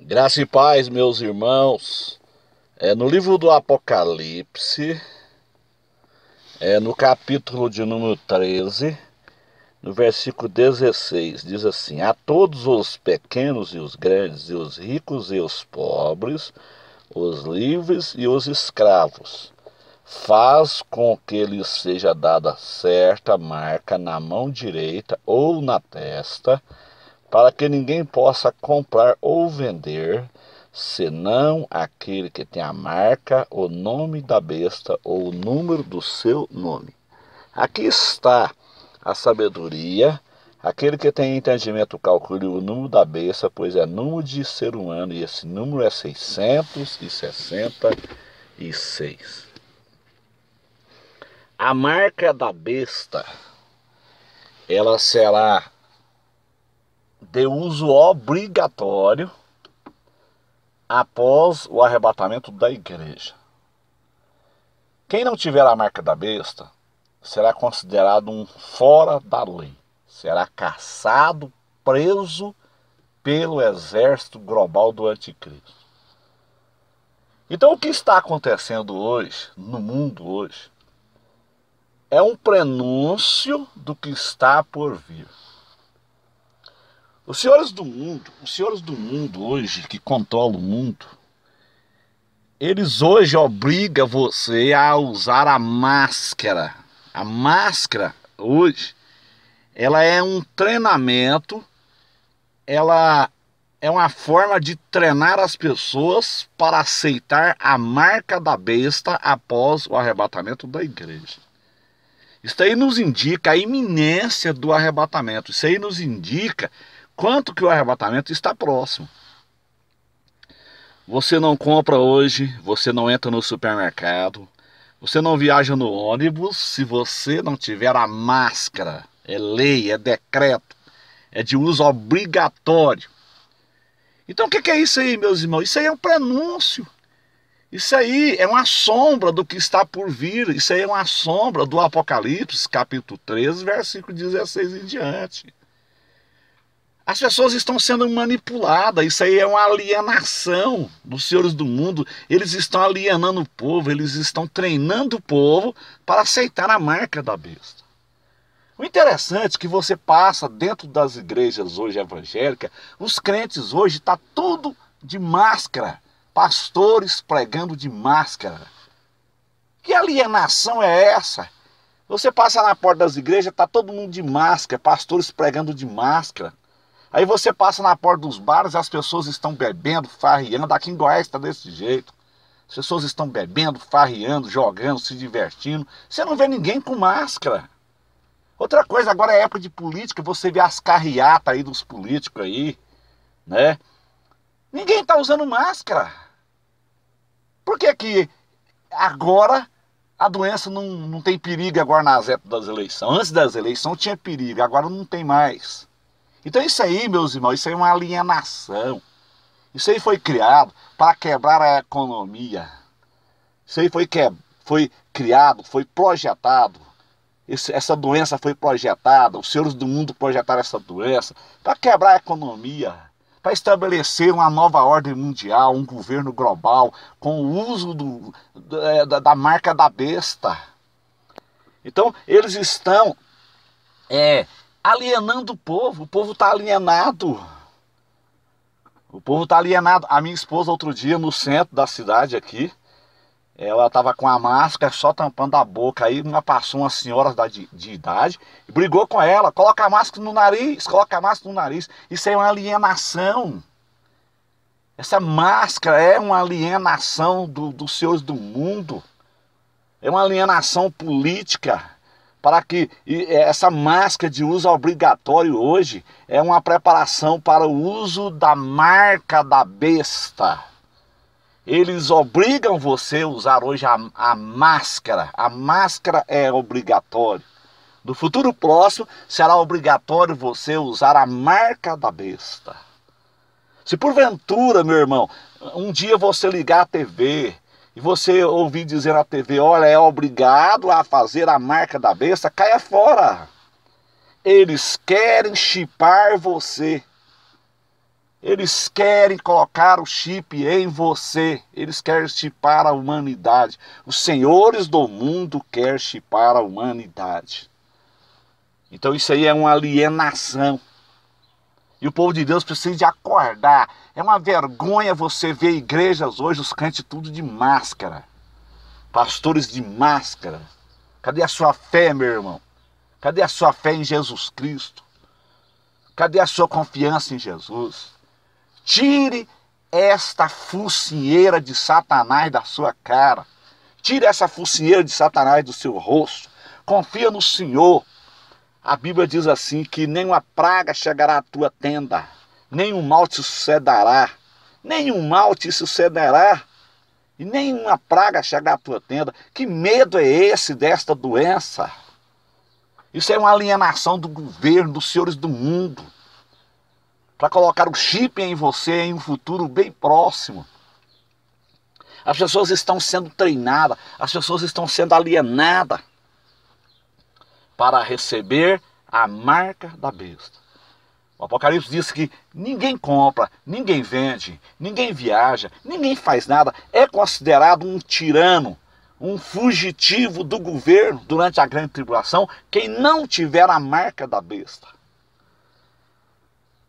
Graça e paz, meus irmãos. É, no livro do Apocalipse, é, no capítulo de número 13, no versículo 16, diz assim: A todos os pequenos e os grandes, e os ricos e os pobres, os livres e os escravos, faz com que lhes seja dada certa marca na mão direita ou na testa para que ninguém possa comprar ou vender, senão aquele que tem a marca, o nome da besta ou o número do seu nome. Aqui está a sabedoria. Aquele que tem entendimento calcule o número da besta, pois é número de ser humano, e esse número é 666. A marca da besta, ela será de uso obrigatório após o arrebatamento da igreja. Quem não tiver a marca da besta será considerado um fora da lei, será caçado, preso pelo exército global do anticristo. Então o que está acontecendo hoje, no mundo hoje, é um prenúncio do que está por vir. Os senhores do mundo, os senhores do mundo hoje que controlam o mundo, eles hoje obrigam você a usar a máscara. A máscara hoje, ela é um treinamento, ela é uma forma de treinar as pessoas para aceitar a marca da besta após o arrebatamento da igreja. Isso aí nos indica a iminência do arrebatamento. Isso aí nos indica quanto que o arrebatamento está próximo. Você não compra hoje, você não entra no supermercado, você não viaja no ônibus se você não tiver a máscara. É lei, é decreto, é de uso obrigatório. Então o que é isso aí, meus irmãos? Isso aí é um prenúncio. Isso aí é uma sombra do que está por vir. Isso aí é uma sombra do Apocalipse, capítulo 13, versículo 16 em diante. As pessoas estão sendo manipuladas, isso aí é uma alienação dos senhores do mundo. Eles estão alienando o povo, eles estão treinando o povo para aceitar a marca da besta. O interessante é que você passa dentro das igrejas hoje evangélicas, os crentes hoje está tudo de máscara, pastores pregando de máscara. Que alienação é essa? Você passa na porta das igrejas, está todo mundo de máscara, pastores pregando de máscara. Aí você passa na porta dos bares, as pessoas estão bebendo, farriando. Aqui em Goiás está desse jeito. As pessoas estão bebendo, farriando, jogando, se divertindo. Você não vê ninguém com máscara. Outra coisa, agora é época de política, você vê as carreatas aí dos políticos aí, né? Ninguém está usando máscara. Por que que agora a doença não, não tem perigo agora nas épocas das eleições? Antes das eleições tinha perigo, agora não tem mais. Então isso aí, meus irmãos, isso aí é uma alienação. Isso aí foi criado para quebrar a economia. Isso aí foi, que, foi criado, foi projetado. Esse, essa doença foi projetada, os senhores do mundo projetaram essa doença para quebrar a economia, para estabelecer uma nova ordem mundial, um governo global, com o uso do, é, da, da marca da besta. Então, eles estão é, alienando o povo. O povo está alienado. O povo está alienado. A minha esposa, outro dia, no centro da cidade aqui, ela estava com a máscara só tampando a boca. Aí uma passou uma senhora de, de, idade, brigou com ela, coloca a máscara no nariz, coloca a máscara no nariz. Isso é uma alienação. Essa máscara é uma alienação do, dos senhores do mundo. É uma alienação política para que é, essa máscara de uso obrigatório hoje é uma preparação para o uso da marca da besta. Eles obrigam você a usar hoje a, a máscara. A máscara é obrigatória. No futuro próximo será obrigatório você usar a marca da besta. Se porventura, meu irmão, um dia você ligar a TV e você ouvir dizer na TV, olha, é obrigado a fazer a marca da besta, caia fora. Eles querem chipar você. Eles querem colocar o chip em você. Eles querem chipar a humanidade. Os senhores do mundo querem chipar a humanidade. Então isso aí é uma alienação. E o povo de Deus precisa de acordar. É uma vergonha você ver igrejas hoje, os crentes tudo de máscara. Pastores de máscara. Cadê a sua fé, meu irmão? Cadê a sua fé em Jesus Cristo? Cadê a sua confiança em Jesus? Tire esta focinheira de Satanás da sua cara. Tire essa focinheira de Satanás do seu rosto. Confia no Senhor. A Bíblia diz assim: que nenhuma praga chegará à tua tenda, nenhum mal te sucederá, nenhum mal te sucederá, e nenhuma praga chegará à tua tenda. Que medo é esse desta doença? Isso é uma alienação do governo, dos senhores do mundo, para colocar o chip em você em um futuro bem próximo. As pessoas estão sendo treinadas, as pessoas estão sendo alienadas para receber a marca da besta. O Apocalipse diz que ninguém compra, ninguém vende, ninguém viaja, ninguém faz nada, é considerado um tirano, um fugitivo do governo durante a grande tribulação, quem não tiver a marca da besta.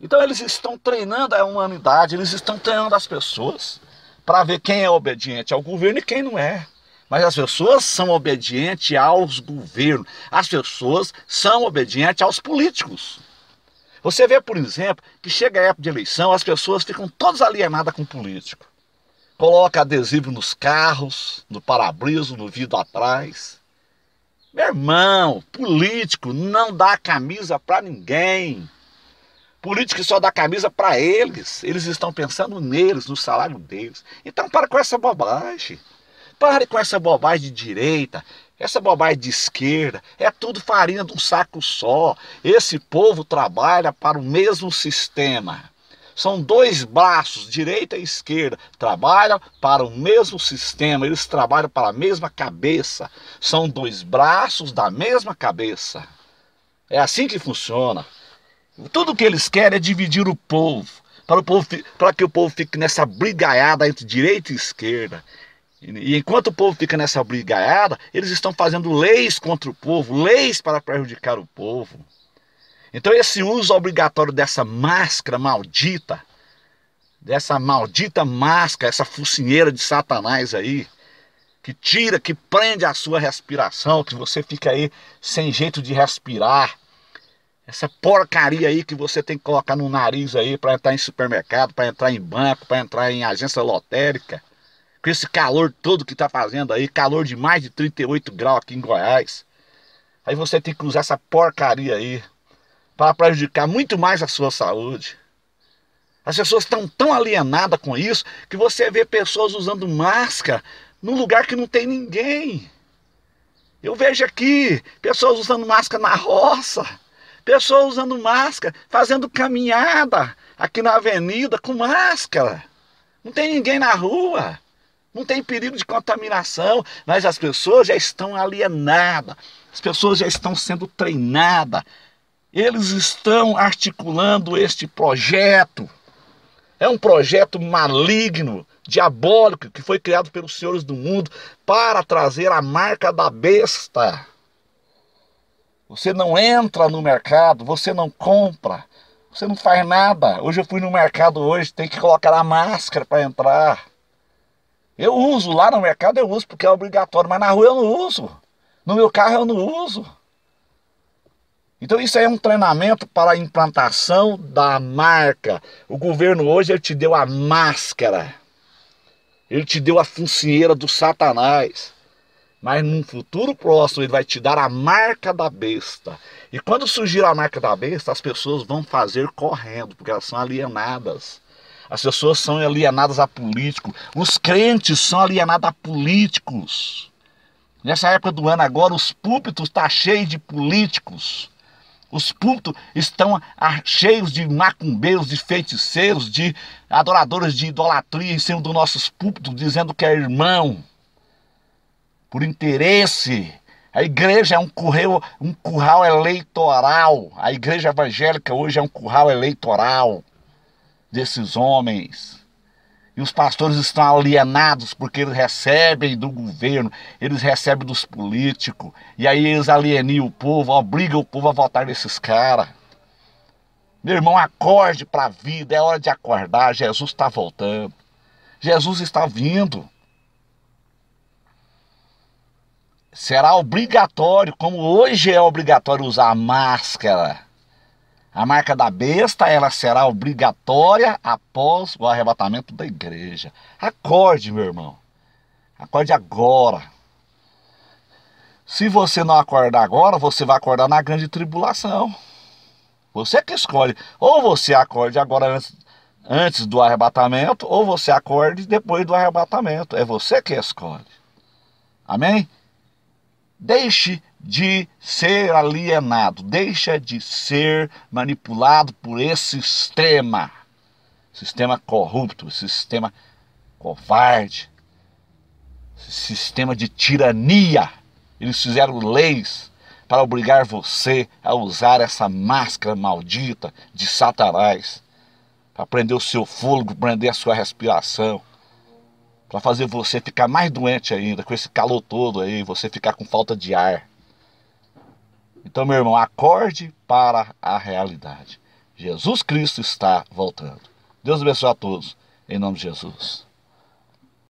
Então eles estão treinando a humanidade, eles estão treinando as pessoas para ver quem é obediente ao governo e quem não é. Mas as pessoas são obedientes aos governos, as pessoas são obedientes aos políticos. Você vê, por exemplo, que chega a época de eleição, as pessoas ficam todas alienadas com o político. Coloca adesivo nos carros, no para-brisa, no vidro atrás. Meu irmão, político não dá camisa para ninguém. Político só dá camisa para eles. Eles estão pensando neles, no salário deles. Então para com essa bobagem. Pare com essa bobagem de direita, essa bobagem de esquerda. É tudo farinha de um saco só. Esse povo trabalha para o mesmo sistema. São dois braços, direita e esquerda, trabalham para o mesmo sistema, eles trabalham para a mesma cabeça. São dois braços da mesma cabeça. É assim que funciona. Tudo que eles querem é dividir o povo, para, o povo, para que o povo fique nessa brigaiada entre direita e esquerda. E enquanto o povo fica nessa brigaiada, eles estão fazendo leis contra o povo, leis para prejudicar o povo. Então, esse uso obrigatório dessa máscara maldita, dessa maldita máscara, essa focinheira de Satanás aí, que tira, que prende a sua respiração, que você fica aí sem jeito de respirar. Essa porcaria aí que você tem que colocar no nariz aí para entrar em supermercado, para entrar em banco, para entrar em agência lotérica com esse calor todo que tá fazendo aí, calor de mais de 38 graus aqui em Goiás. Aí você tem que usar essa porcaria aí para prejudicar muito mais a sua saúde. As pessoas estão tão alienadas com isso que você vê pessoas usando máscara num lugar que não tem ninguém. Eu vejo aqui pessoas usando máscara na roça, pessoas usando máscara, fazendo caminhada aqui na avenida com máscara. Não tem ninguém na rua. Não tem perigo de contaminação, mas as pessoas já estão alienadas, as pessoas já estão sendo treinadas, eles estão articulando este projeto. É um projeto maligno, diabólico, que foi criado pelos senhores do mundo para trazer a marca da besta. Você não entra no mercado, você não compra, você não faz nada. Hoje eu fui no mercado hoje, tem que colocar a máscara para entrar. Eu uso, lá no mercado eu uso porque é obrigatório, mas na rua eu não uso. No meu carro eu não uso. Então isso é um treinamento para a implantação da marca. O governo hoje ele te deu a máscara. Ele te deu a funcioneira do satanás. Mas num futuro próximo ele vai te dar a marca da besta. E quando surgir a marca da besta, as pessoas vão fazer correndo, porque elas são alienadas. As pessoas são alienadas a políticos. Os crentes são alienados a políticos. Nessa época do ano agora, os púlpitos estão tá cheios de políticos. Os púlpitos estão ah, cheios de macumbeiros, de feiticeiros, de adoradores de idolatria em cima dos nossos púlpitos, dizendo que é irmão. Por interesse. A igreja é um, correio, um curral eleitoral. A igreja evangélica hoje é um curral eleitoral desses homens. E os pastores estão alienados porque eles recebem do governo, eles recebem dos políticos. E aí eles alienam o povo, obrigam o povo a votar nesses caras. Meu irmão, acorde para a vida, é hora de acordar. Jesus está voltando. Jesus está vindo. Será obrigatório, como hoje é obrigatório usar máscara. A marca da besta, ela será obrigatória após o arrebatamento da igreja. Acorde, meu irmão. Acorde agora. Se você não acordar agora, você vai acordar na grande tribulação. Você que escolhe. Ou você acorde agora antes, antes do arrebatamento, ou você acorde depois do arrebatamento. É você que escolhe. Amém? Deixe de ser alienado, deixa de ser manipulado por esse sistema. Sistema corrupto, sistema covarde, sistema de tirania. Eles fizeram leis para obrigar você a usar essa máscara maldita de Satanás, para prender o seu fôlego, prender a sua respiração para fazer você ficar mais doente ainda, com esse calor todo aí, você ficar com falta de ar. Então, meu irmão, acorde para a realidade. Jesus Cristo está voltando. Deus abençoe a todos, em nome de Jesus.